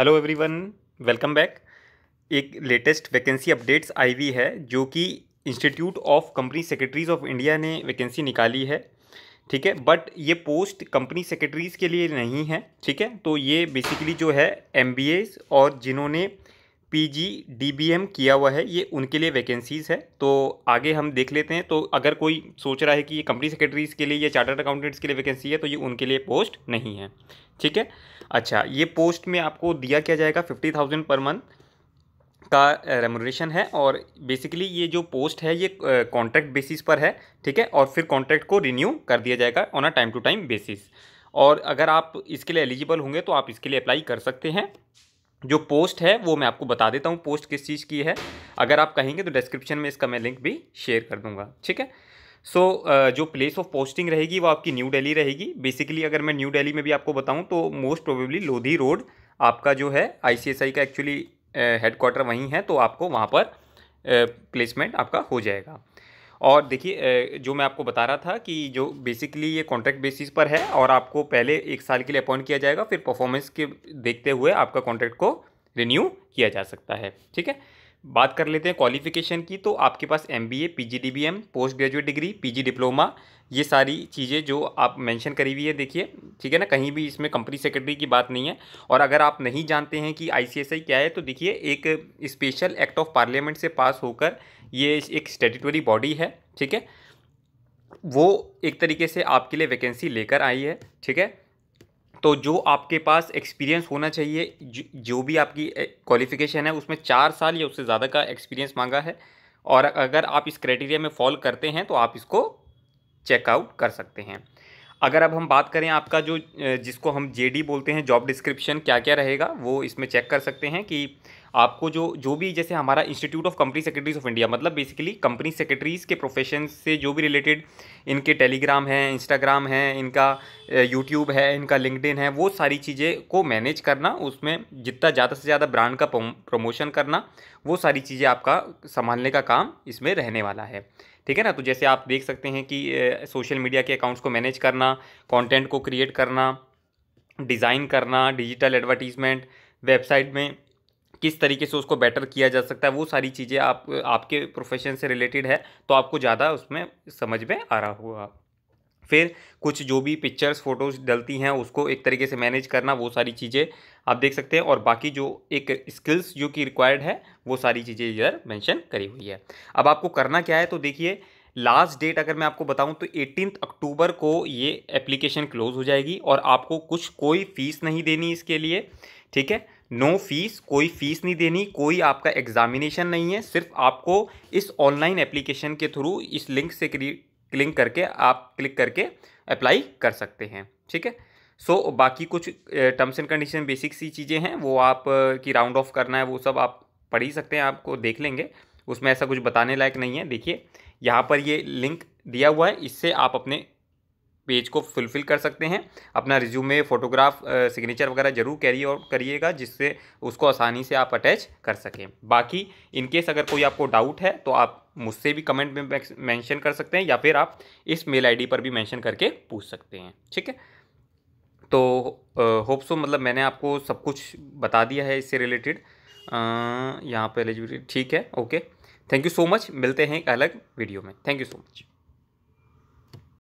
hello everyone welcome back एक latest vacancy updates आई हुई है जो कि institute of company secretaries of India ने वैकेंसी निकाली है ठीक है बट ये पोस्ट कंपनी सेक्रेटरीज के लिए नहीं है ठीक है तो ये बेसिकली जो है एम और जिन्होंने P G D B M किया हुआ है ये उनके लिए वैकेंसीज़ है तो आगे हम देख लेते हैं तो अगर कोई सोच रहा है कि ये कंपनी सेक्रेटरीज़ के लिए या चार्टर्ड अकाउंटेंट्स के लिए वैकेंसी है तो ये उनके लिए पोस्ट नहीं है ठीक है अच्छा ये पोस्ट में आपको दिया क्या जाएगा फिफ्टी थाउजेंड पर मंथ का रेमोनेशन है और बेसिकली ये जो पोस्ट है ये कॉन्ट्रैक्ट बेसिस पर है ठीक है और फिर कॉन्ट्रैक्ट को रिन्यू कर दिया जाएगा on a time to time basis और अगर आप इसके लिए एलिजिबल होंगे तो आप इसके लिए अप्लाई कर सकते हैं जो पोस्ट है वो मैं आपको बता देता हूँ पोस्ट किस चीज़ की है अगर आप कहेंगे तो डिस्क्रिप्शन में इसका मैं लिंक भी शेयर कर दूँगा ठीक है सो so, uh, जो प्लेस ऑफ पोस्टिंग रहेगी वो आपकी न्यू दिल्ली रहेगी बेसिकली अगर मैं न्यू दिल्ली में भी आपको बताऊं तो मोस्ट प्रोबेबली लोधी रोड आपका जो है आईसीएसआई का एक्चुअली हेडक्वार्टर uh, वहीं है तो आपको वहाँ पर प्लेसमेंट uh, आपका हो जाएगा और देखिए जो मैं आपको बता रहा था कि जो बेसिकली ये कॉन्ट्रैक्ट बेसिस पर है और आपको पहले एक साल के लिए अपॉइंट किया जाएगा फिर परफॉर्मेंस के देखते हुए आपका कॉन्ट्रैक्ट को रिन्यू किया जा सकता है ठीक है बात कर लेते हैं क्वालिफिकेशन की तो आपके पास M B A P G D B M post graduate degree P G diploma ये सारी चीज़ें जो आप मेंशन करी हुई है देखिए ठीक है ना कहीं भी इसमें कंपनी सेक्रेटरी की बात नहीं है और अगर आप नहीं जानते हैं कि आई क्या है तो देखिए एक स्पेशल एक्ट ऑफ पार्लियामेंट से पास होकर ये एक स्टेटूटरी बॉडी है ठीक है वो एक तरीके से आपके लिए वैकेंसी लेकर आई है ठीक है तो जो आपके पास एक्सपीरियंस होना चाहिए जो भी आपकी क्वालिफिकेशन है उसमें चार साल या उससे ज़्यादा का एक्सपीरियंस मांगा है और अगर आप इस क्राइटेरिया में फॉल करते हैं तो आप इसको चेकआउट कर सकते हैं अगर अब हम बात करें आपका जो जिसको हम जेडी बोलते हैं जॉब डिस्क्रिप्शन क्या क्या रहेगा वो इसमें चेक कर सकते हैं कि आपको जो जो भी जैसे हमारा institute of company secretaries of India मतलब बेसिकली कंपनी सेक्रेटरीज के प्रोफेशन से जो भी रिलेटेड इनके टेलीग्राम हैं इंस्टाग्राम है इनका यूट्यूब है इनका लिंकडिन है वो सारी चीज़ें को मैनेज करना उसमें जितना ज़्यादा से ज़्यादा ब्रांड का प्रमोशन करना वो सारी चीज़ें आपका संभालने का काम इसमें रहने वाला है ठीक है ना तो जैसे आप देख सकते हैं कि सोशल मीडिया के अकाउंट्स को मैनेज करना कंटेंट को क्रिएट करना डिज़ाइन करना डिजिटल एडवर्टीजमेंट वेबसाइट में किस तरीके से उसको बेटर किया जा सकता है वो सारी चीज़ें आप आपके प्रोफेशन से रिलेटेड है तो आपको ज़्यादा उसमें समझ में आ रहा होगा फिर कुछ जो भी पिक्चर्स फोटोज डलती हैं उसको एक तरीके से मैनेज करना वो सारी चीज़ें आप देख सकते हैं और बाकी जो एक स्किल्स जो कि रिक्वायर्ड है वो सारी चीज़ें इधर मेंशन करी हुई है अब आपको करना क्या है तो देखिए लास्ट डेट अगर मैं आपको बताऊं तो एटीन अक्टूबर को ये एप्लीकेशन क्लोज हो जाएगी और आपको कुछ कोई फीस नहीं देनी इसके लिए ठीक है नो फीस कोई फीस नहीं देनी कोई आपका एग्जामिनेशन नहीं है सिर्फ आपको इस ऑनलाइन एप्लीकेशन के थ्रू इस लिंक से क्लिक करके आप क्लिक करके अप्लाई कर सकते हैं ठीक है सो so, बाकी कुछ टर्म्स एंड कंडीशन बेसिक सी चीज़ें हैं वो आप की राउंड ऑफ करना है वो सब आप पढ़ ही सकते हैं आपको देख लेंगे उसमें ऐसा कुछ बताने लायक नहीं है देखिए यहाँ पर ये लिंक दिया हुआ है इससे आप अपने पेज को फुलफिल कर सकते हैं अपना रिज्यूमे फोटोग्राफ सिग्नेचर वगैरह जरूर कैरी और करिएगा जिससे उसको आसानी से आप अटैच कर सकें बाकी इनकेस अगर कोई आपको डाउट है तो आप मुझसे भी कमेंट में मेंशन कर सकते हैं या फिर आप इस मेल आईडी पर भी मेंशन करके पूछ सकते हैं ठीक है तो होप सो मतलब मैंने आपको सब कुछ बता दिया है इससे रिलेटेड यहाँ पर एलिजिबिलिटी ठीक है okay thank you so much मिलते हैं एक अलग वीडियो में थैंक यू सो मच